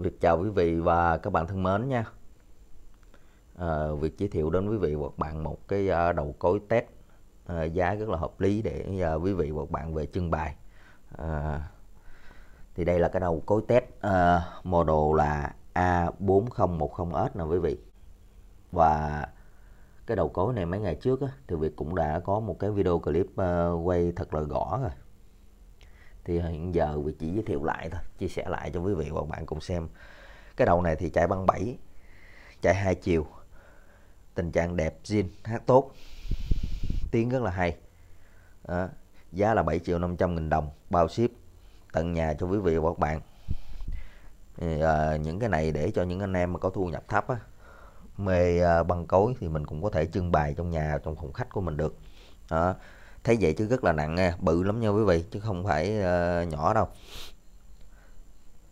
việc chào quý vị và các bạn thân mến nha. À, việc giới thiệu đến quý vị hoặc bạn một cái ờ, đầu cối test à, giá rất là hợp lý để à, quý vị hoặc bạn về trưng bày. À, thì đây là cái đầu cối test à, model là A4010S nè quý vị. Và cái đầu cối này mấy ngày trước á, thì việc cũng đã có một cái video clip à, quay thật là gõ rồi thì hiện giờ vị chỉ giới thiệu lại thôi chia sẻ lại cho quý vị và các bạn cùng xem cái đầu này thì chạy băng 7 chạy hai chiều tình trạng đẹp zin hát tốt tiếng rất là hay đó. giá là 7 triệu 500 nghìn đồng bao ship tận nhà cho quý vị và các bạn thì, à, những cái này để cho những anh em mà có thu nhập thấp á, mê à, băng cối thì mình cũng có thể trưng bày trong nhà trong phòng khách của mình được đó thấy vậy chứ rất là nặng nha bự lắm nha quý vị chứ không phải uh, nhỏ đâu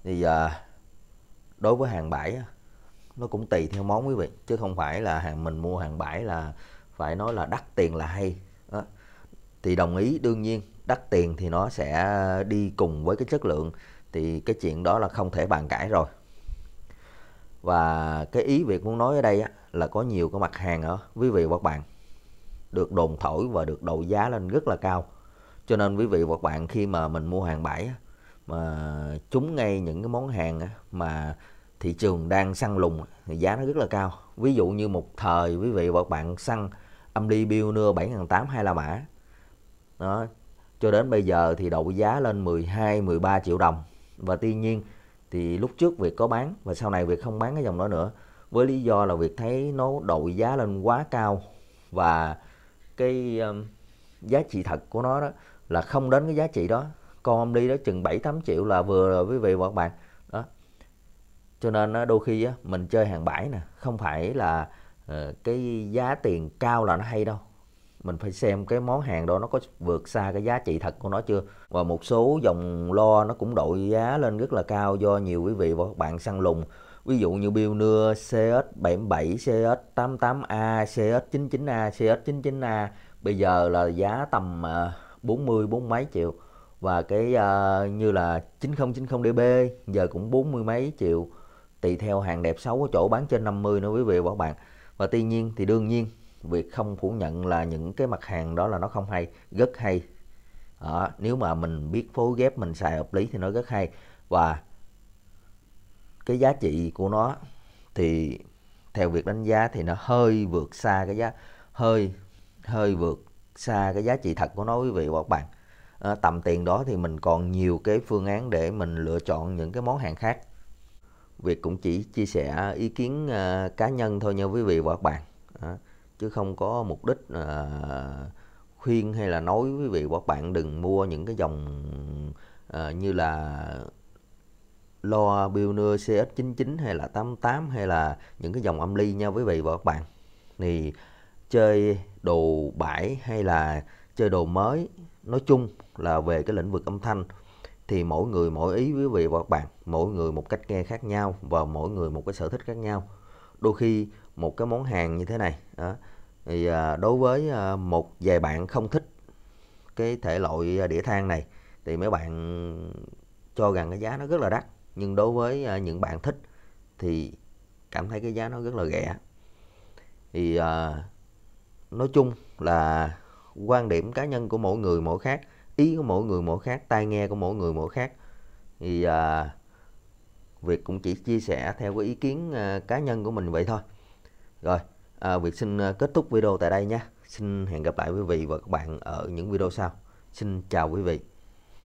thì uh, đối với hàng bãi nó cũng tùy theo món quý vị chứ không phải là hàng mình mua hàng bãi là phải nói là đắt tiền là hay đó. thì đồng ý đương nhiên đắt tiền thì nó sẽ đi cùng với cái chất lượng thì cái chuyện đó là không thể bàn cãi rồi và cái ý việc muốn nói ở đây á, là có nhiều cái mặt hàng đó quý vị và các bạn được đồn thổi và được đầu giá lên rất là cao cho nên quý vị và các bạn khi mà mình mua hàng bãi mà chúng ngay những cái món hàng mà thị trường đang săn lùng thì giá nó rất là cao ví dụ như một thời quý vị và các bạn săn âm ly bill nưa bảy hay là mã đó cho đến bây giờ thì đầu giá lên 12 13 triệu đồng và tuy nhiên thì lúc trước việc có bán và sau này việc không bán cái dòng đó nữa với lý do là việc thấy nó đội giá lên quá cao và cái um, giá trị thật của nó đó là không đến cái giá trị đó con đi đó chừng 7 8 triệu là vừa rồi quý vị và các bạn đó cho nên đôi khi á, mình chơi hàng bãi nè không phải là uh, cái giá tiền cao là nó hay đâu mình phải xem cái món hàng đó nó có vượt xa cái giá trị thật của nó chưa và một số dòng lo nó cũng đội giá lên rất là cao do nhiều quý vị và các bạn săn lùng ví dụ như bill cs 77 cs 88 a cs 99 a cs CX99A bây giờ là giá tầm 40 ờ, bốn mấy triệu và cái uh, như là 9090 DB giờ cũng 40 mấy triệu tùy theo hàng đẹp xấu ở chỗ bán trên 50 nữa quý vị và các bạn và tuy nhiên thì đương nhiên việc không phủ nhận là những cái mặt hàng đó là nó không hay rất hay đó, nếu mà mình biết phối ghép mình xài hợp lý thì nó rất hay và cái giá trị của nó thì theo việc đánh giá thì nó hơi vượt xa cái giá hơi hơi vượt xa cái giá trị thật của nó quý vị và các bạn à, tầm tiền đó thì mình còn nhiều cái phương án để mình lựa chọn những cái món hàng khác việc cũng chỉ chia sẻ ý kiến à, cá nhân thôi nha quý vị và các bạn à, chứ không có mục đích à, khuyên hay là nói quý vị và các bạn đừng mua những cái dòng à, như là loa Pioneer CX99 hay là 88 hay là những cái dòng âm ly nha quý vị và các bạn thì chơi đồ bãi hay là chơi đồ mới nói chung là về cái lĩnh vực âm thanh thì mỗi người mỗi ý quý vị và các bạn mỗi người một cách nghe khác nhau và mỗi người một cái sở thích khác nhau đôi khi một cái món hàng như thế này đó, thì à, đối với à, một vài bạn không thích cái thể loại à, đĩa than này thì mấy bạn cho rằng cái giá nó rất là đắt nhưng đối với à, những bạn thích thì cảm thấy cái giá nó rất là rẻ thì à, nói chung là quan điểm cá nhân của mỗi người mỗi khác ý của mỗi người mỗi khác tai nghe của mỗi người mỗi khác thì à, việc cũng chỉ chia sẻ theo cái ý kiến à, cá nhân của mình vậy thôi rồi à, việc xin à, kết thúc video tại đây nha xin hẹn gặp lại quý vị và các bạn ở những video sau xin chào quý vị